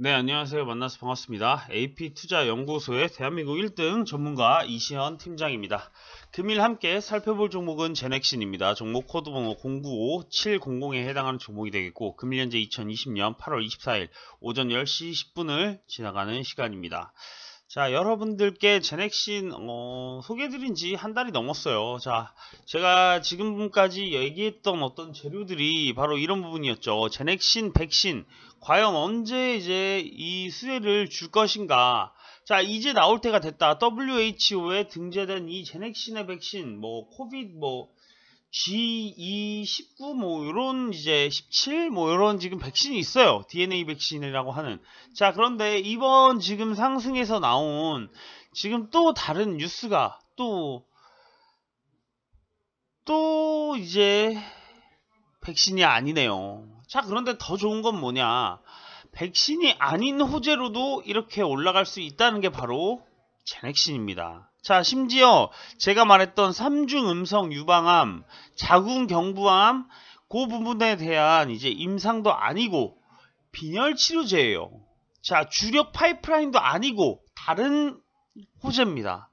네, 안녕하세요. 만나서 반갑습니다. AP투자연구소의 대한민국 1등 전문가 이시현 팀장입니다. 금일 함께 살펴볼 종목은 제넥신입니다. 종목 코드 번호 095700에 해당하는 종목이 되겠고 금일 현재 2020년 8월 24일 오전 10시 10분을 지나가는 시간입니다. 자 여러분들께 제넥신 어, 소개드린지 한 달이 넘었어요 자 제가 지금까지 얘기했던 어떤 재료들이 바로 이런 부분이었죠 제넥신 백신 과연 언제 이제 이 수혜를 줄 것인가 자 이제 나올 때가 됐다 WHO에 등재된 이 제넥신의 백신 뭐 코빗 뭐 G2, 9 e 뭐, 요런, 이제, 17, 뭐, 요런 지금 백신이 있어요. DNA 백신이라고 하는. 자, 그런데 이번 지금 상승에서 나온 지금 또 다른 뉴스가 또, 또 이제 백신이 아니네요. 자, 그런데 더 좋은 건 뭐냐. 백신이 아닌 호재로도 이렇게 올라갈 수 있다는 게 바로 제넥신입니다. 자, 심지어 제가 말했던 삼중 음성 유방암, 자궁 경부암 그 부분에 대한 이제 임상도 아니고 빈혈 치료제예요. 자, 주력 파이프라인도 아니고 다른 호재입니다.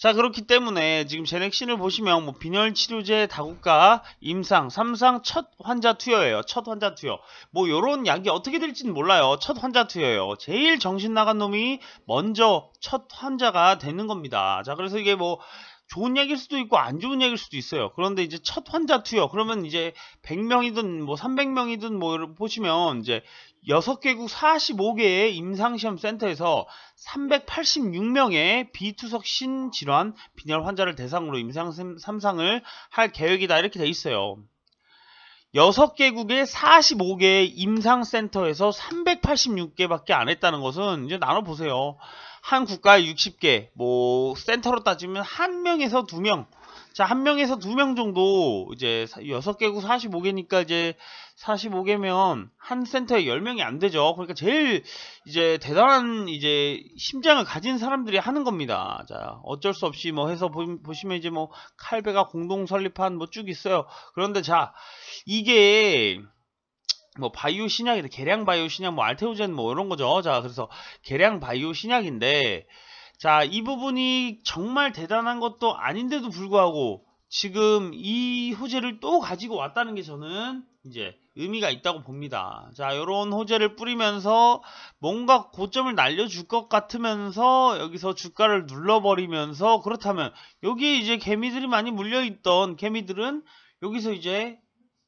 자 그렇기 때문에 지금 제넥신을 보시면 뭐 빈혈치료제 다국가 임상 삼상 첫 환자 투여예요 첫 환자 투여 뭐 요런 약이 어떻게 될지는 몰라요 첫 환자 투여예요 제일 정신 나간 놈이 먼저 첫 환자가 되는 겁니다 자 그래서 이게 뭐 좋은 약일 수도 있고 안 좋은 약일 수도 있어요. 그런데 이제 첫 환자 투여 그러면 이제 100명이든 뭐 300명이든 뭐 보시면 이제 6개국 45개의 임상시험 센터에서 386명의 비투석 신질환 빈혈 환자를 대상으로 임상 삼상을할 계획이다 이렇게 돼 있어요. 6개국의 45개의 임상센터에서 386개밖에 안 했다는 것은 이제 나눠보세요. 한 국가에 60개, 뭐, 센터로 따지면 한 명에서 두 2명. 자, 한 명에서 두 명 정도, 이제 6개국 45개니까 이제 45개면 한 센터에 10명이 안 되죠. 그러니까 제일 이제 대단한 이제 심장을 가진 사람들이 하는 겁니다. 자, 어쩔 수 없이 뭐 해서 보시면 이제 뭐 칼베가 공동 설립한 뭐 쭉 있어요. 그런데 자, 이게 뭐 바이오 신약이다. 계량 바이오 신약 뭐 알테오젠 뭐 이런 거죠. 자, 그래서 계량 바이오 신약인데 자, 이 부분이 정말 대단한 것도 아닌데도 불구하고 지금 이 호재를 또 가지고 왔다는 게 저는 이제 의미가 있다고 봅니다. 자, 요런 호재를 뿌리면서 뭔가 고점을 날려줄 것 같으면서 여기서 주가를 눌러버리면서 그렇다면 여기 이제 개미들이 많이 물려있던 개미들은 여기서 이제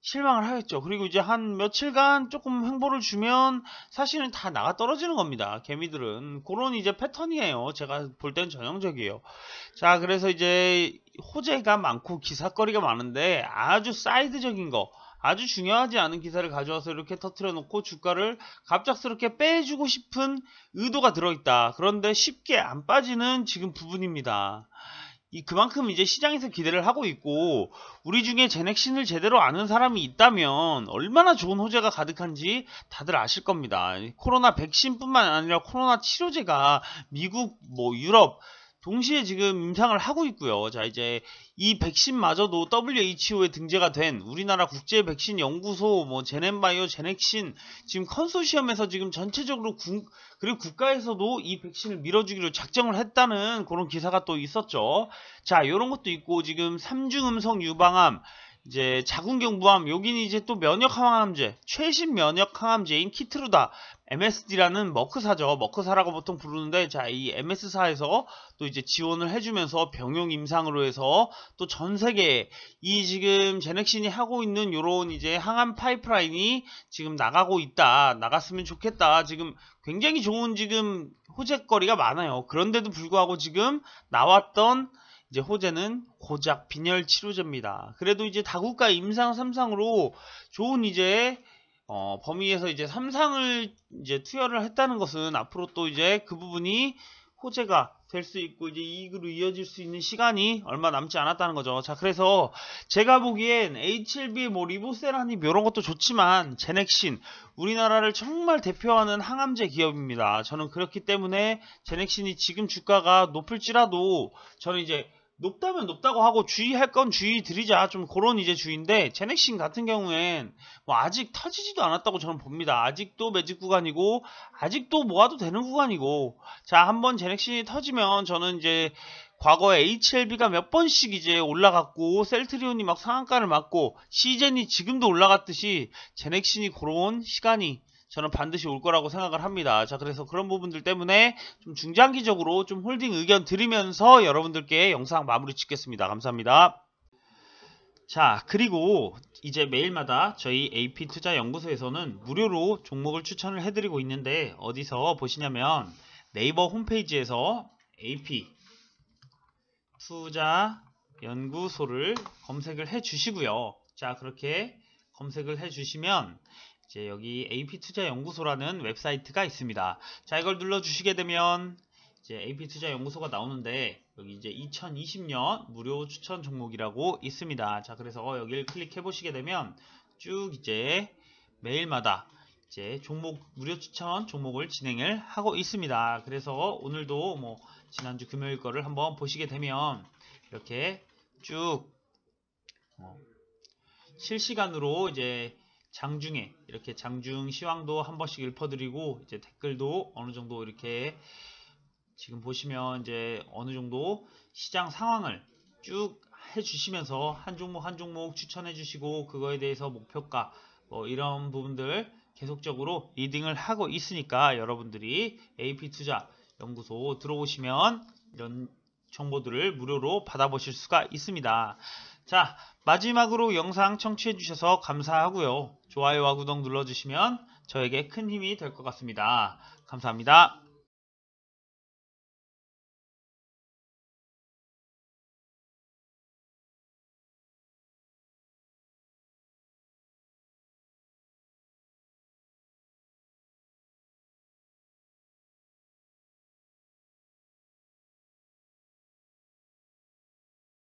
실망을 하겠죠. 그리고 이제 한 며칠간 조금 횡보를 주면 사실은 다 나가 떨어지는 겁니다. 개미들은. 그런 이제 패턴이에요. 제가 볼 땐 전형적이에요. 자, 그래서 이제 호재가 많고 기사거리가 많은데 아주 사이드적인 거. 아주 중요하지 않은 기사를 가져와서 이렇게 터트려 놓고 주가를 갑작스럽게 빼주고 싶은 의도가 들어있다. 그런데 쉽게 안 빠지는 지금 부분입니다. 이 그만큼 이제 시장에서 기대를 하고 있고 우리 중에 제넥신을 제대로 아는 사람이 있다면 얼마나 좋은 호재가 가득한지 다들 아실 겁니다. 코로나 백신뿐만 아니라 코로나 치료제가 미국 뭐 유럽 동시에 지금 임상을 하고 있고요. 자 이제 이 백신마저도 WHO에 등재가 된 우리나라 국제 백신 연구소, 뭐제넨바이오 제넥신 지금 컨소시엄에서 지금 전체적으로 국 그리고 국가에서도 이 백신을 밀어주기로 작정을 했다는 그런 기사가 또 있었죠. 자 이런 것도 있고 지금 삼중음성 유방암 이제 자궁경부암 여기는 이제 또 면역 항암제 최신 면역 항암제인 키트루다 MSD라는 머크사죠 머크사라고 보통 부르는데 자 이 MS사에서 또 이제 지원을 해주면서 병용 임상으로 해서 또 전 세계 이 지금 제넥신이 하고 있는 요런 이제 항암 파이프라인이 지금 나가고 있다 나갔으면 좋겠다 지금 굉장히 좋은 지금 호재거리가 많아요 그런데도 불구하고 지금 나왔던 이제 호재는 고작 빈혈 치료제입니다. 그래도 이제 다국가 임상 3상으로 좋은 이제 어, 범위에서 이제 3상을 이제 투여를 했다는 것은 앞으로 또 이제 그 부분이 호재가 될 수 있고 이제 이익으로 이어질 수 있는 시간이 얼마 남지 않았다는 거죠. 자, 그래서 제가 보기엔 h l b 뭐리보세라니 뭐 이런 것도 좋지만 제넥신 우리나라를 정말 대표하는 항암제 기업입니다. 저는 그렇기 때문에 제넥신이 지금 주가가 높을지라도 저는 이제 높다면 높다고 하고 주의할 건 주의 드리자 좀 그런 이제 주의인데 제넥신 같은 경우엔 뭐 아직 터지지도 않았다고 저는 봅니다 아직도 매직 구간이고 아직도 모아도 되는 구간이고 자 한번 제넥신이 터지면 저는 이제 과거에 HLB가 몇 번씩 이제 올라갔고 셀트리온이 막 상한가를 맞고 시젠이 지금도 올라갔듯이 제넥신이 그런 시간이 저는 반드시 올 거라고 생각을 합니다. 자, 그래서 그런 부분들 때문에 좀 중장기적으로 좀 홀딩 의견 드리면서 여러분들께 영상 마무리 짓겠습니다. 감사합니다. 자, 그리고 이제 매일마다 저희 AP투자연구소에서는 무료로 종목을 추천을 해드리고 있는데 어디서 보시냐면 네이버 홈페이지에서 AP 투자 연구소를 검색을 해 주시고요. 자, 그렇게 검색을 해 주시면 이제 여기 AP투자연구소라는 웹사이트가 있습니다. 자 이걸 눌러주시게 되면 이제 AP투자연구소가 나오는데 여기 이제 2020년 무료 추천 종목이라고 있습니다. 자 그래서 여기를 클릭해 보시게 되면 쭉 이제 매일마다 이제 종목 무료 추천 종목을 진행을 하고 있습니다. 그래서 오늘도 뭐 지난주 금요일 거를 한번 보시게 되면 이렇게 쭉 뭐 실시간으로 이제 장중에 이렇게 장중 시황도 한 번씩 읽어드리고 이제 댓글도 어느 정도 이렇게 지금 보시면 이제 어느 정도 시장 상황을 쭉 해주시면서 한 종목 한 종목 추천해주시고 그거에 대해서 목표가 뭐 이런 부분들 계속적으로 리딩을 하고 있으니까 여러분들이 AP투자 연구소 들어오시면 이런 정보들을 무료로 받아보실 수가 있습니다. 자, 마지막으로 영상 청취해주셔서 감사하고요. 좋아요와 구독 눌러주시면 저에게 큰 힘이 될 것 같습니다. 감사합니다.